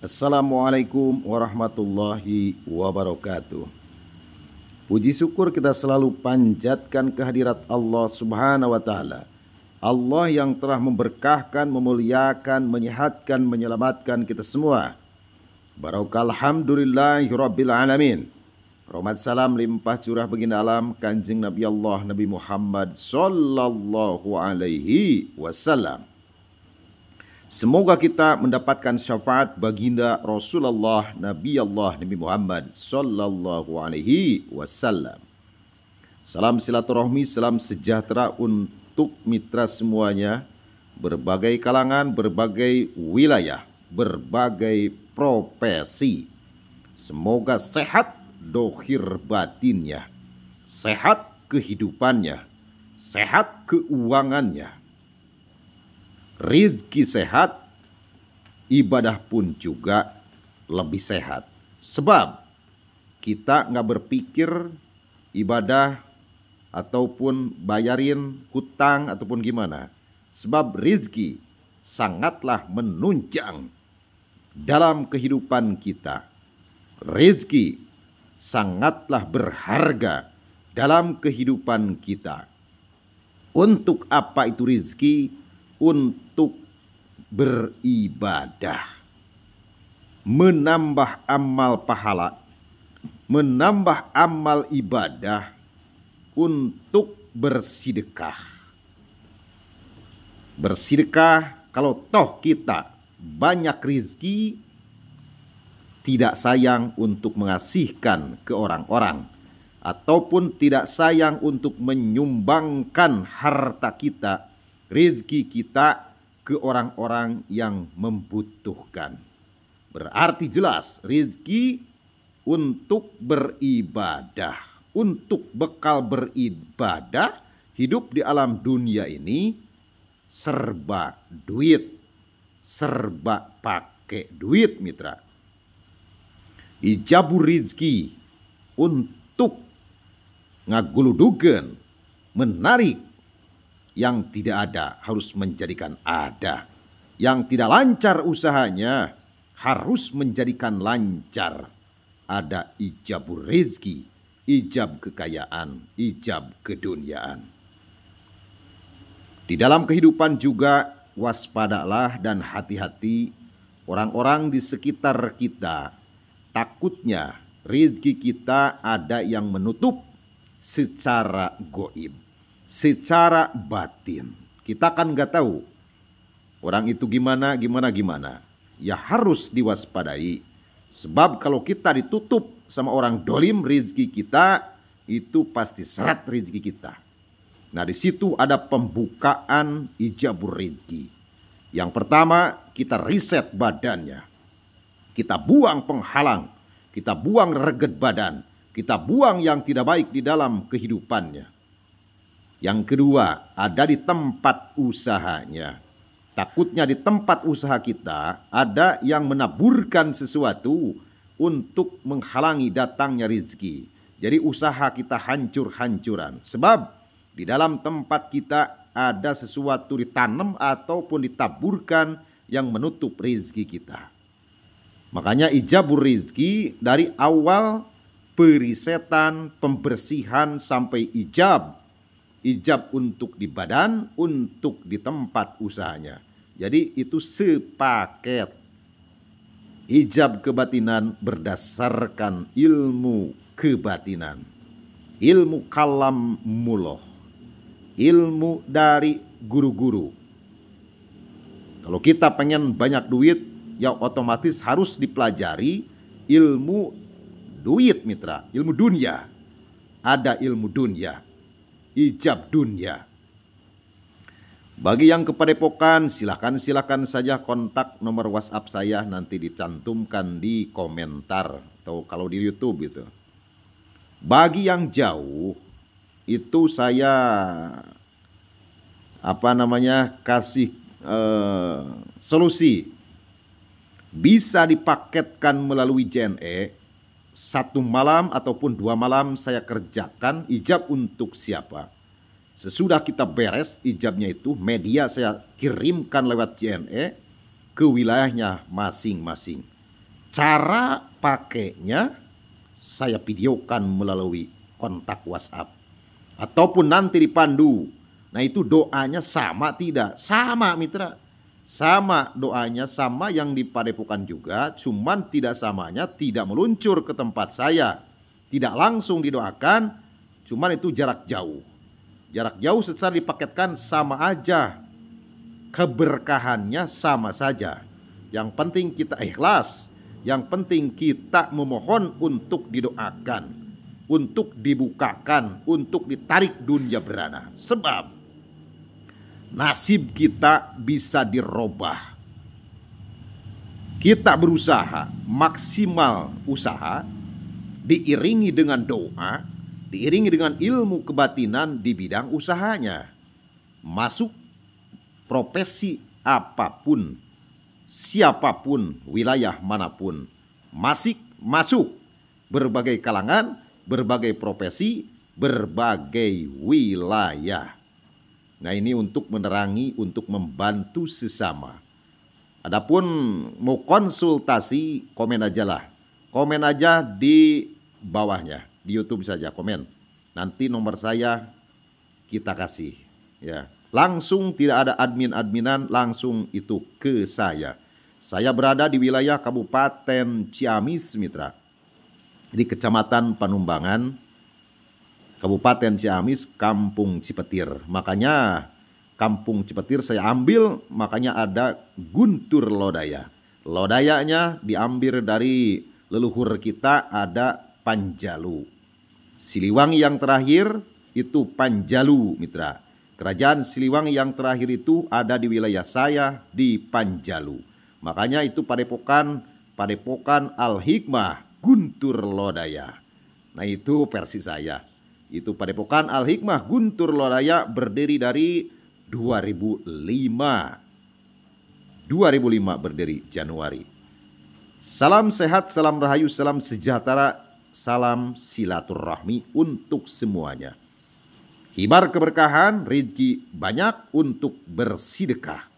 Assalamualaikum warahmatullahi wabarakatuh. Puji syukur kita selalu panjatkan kehadirat Allah Subhanahu wa taala. Allah yang telah memberkahkan, memuliakan, menyehatkan, menyelamatkan kita semua. Barokah alhamdulillahirabbil alamin. Rahmat salam limpah curah begina alam kanjeng Nabi Allah Nabi Muhammad sallallahu alaihi wasallam. Semoga kita mendapatkan syafaat baginda Rasulullah Nabi Allah Nabi Muhammad sallallahu alaihi wasallam. Salam silaturahmi, salam sejahtera untuk mitra semuanya, berbagai kalangan, berbagai wilayah, berbagai profesi. Semoga sehat dohir batinnya, sehat kehidupannya, sehat keuangannya, rizki sehat, ibadah pun juga lebih sehat. Sebab kita nggak berpikir ibadah ataupun bayarin hutang ataupun gimana. Sebab rizki sangatlah menunjang dalam kehidupan kita. Rizki sangatlah berharga dalam kehidupan kita. Untuk apa itu rizki? untuk beribadah, menambah amal pahala, menambah amal ibadah untuk bersidekah. Bersidekah kalau toh kita banyak rizki tidak sayang untuk mengasihkan ke orang-orang ataupun tidak sayang untuk menyumbangkan harta kita rizki kita ke orang-orang yang membutuhkan. Berarti jelas rizki untuk beribadah, untuk bekal beribadah, hidup di alam dunia ini serba duit, serba pakai duit mitra. Ijabu rizki untuk ngaguludugen, menarik yang tidak ada harus menjadikan ada. Yang tidak lancar usahanya harus menjadikan lancar. Ada ijabur rezeki, ijab kekayaan, ijab keduniaan. Di dalam kehidupan juga waspadalah dan hati-hati orang-orang di sekitar kita. Takutnya rezeki kita ada yang menutup secara goib secara batin. Kita kan nggak tahu orang itu gimana, gimana, gimana. Ya harus diwaspadai. Sebab kalau kita ditutup sama orang dolim rezeki kita, itu pasti serat rezeki kita. Nah di situ ada pembukaan ijabur rezeki. Yang pertama kita riset badannya. Kita buang penghalang. Kita buang reget badan. Kita buang yang tidak baik di dalam kehidupannya yang kedua, ada di tempat usahanya. Takutnya di tempat usaha kita ada yang menaburkan sesuatu untuk menghalangi datangnya rezeki. Jadi usaha kita hancur-hancuran. Sebab di dalam tempat kita ada sesuatu ditanam ataupun ditaburkan yang menutup rezeki kita. Makanya ijabur rezeki dari awal perisetan, pembersihan sampai ijab Ijab untuk di badan, untuk di tempat usahanya. Jadi itu sepaket. Ijab kebatinan berdasarkan ilmu kebatinan. Ilmu kalam muloh. Ilmu dari guru-guru. Kalau kita pengen banyak duit, ya otomatis harus dipelajari ilmu duit mitra, ilmu dunia. Ada ilmu dunia, ijab dunia. Bagi yang kepadepokan, silakan-silakan saja kontak nomor WhatsApp saya nanti dicantumkan di komentar atau kalau di YouTube gitu. Bagi yang jauh, itu saya apa namanya kasih eh, solusi bisa dipaketkan melalui JNE satu malam ataupun dua malam saya kerjakan ijab untuk siapa. Sesudah kita beres ijabnya itu, media saya kirimkan lewat JNE ke wilayahnya masing-masing. Cara pakainya saya videokan melalui kontak WhatsApp. Ataupun nanti dipandu. Nah itu doanya sama tidak? Sama mitra sama doanya sama yang dipadepukan juga cuman tidak samanya tidak meluncur ke tempat saya tidak langsung didoakan cuman itu jarak jauh jarak jauh secara dipaketkan sama aja keberkahannya sama saja yang penting kita ikhlas yang penting kita memohon untuk didoakan untuk dibukakan untuk ditarik dunia berana sebab nasib kita bisa dirubah Kita berusaha maksimal usaha diiringi dengan doa, diiringi dengan ilmu kebatinan di bidang usahanya. Masuk profesi apapun, siapapun, wilayah manapun. Masih masuk berbagai kalangan, berbagai profesi, berbagai wilayah. Nah, ini untuk menerangi, untuk membantu sesama. Adapun mau konsultasi, komen aja lah, Komen aja di bawahnya, di YouTube saja komen. Nanti nomor saya kita kasih, ya. Langsung tidak ada admin-adminan, langsung itu ke saya. Saya berada di wilayah Kabupaten Ciamis, Mitra. Di Kecamatan Panumbangan, Kabupaten Ciamis, Kampung Cipetir. Makanya Kampung Cipetir saya ambil, makanya ada Guntur Lodaya. Lodayanya diambil dari leluhur kita ada Panjalu. Siliwangi yang terakhir itu Panjalu, Mitra. Kerajaan Siliwangi yang terakhir itu ada di wilayah saya di Panjalu. Makanya itu padepokan padepokan Al-Hikmah Guntur Lodaya. Nah itu versi saya. Itu Padepokan Al-Hikmah Guntur Loraya berdiri dari 2005. 2005 berdiri Januari. Salam sehat, salam rahayu, salam sejahtera, salam silaturahmi untuk semuanya. Hibar keberkahan, rezeki banyak untuk bersidekah.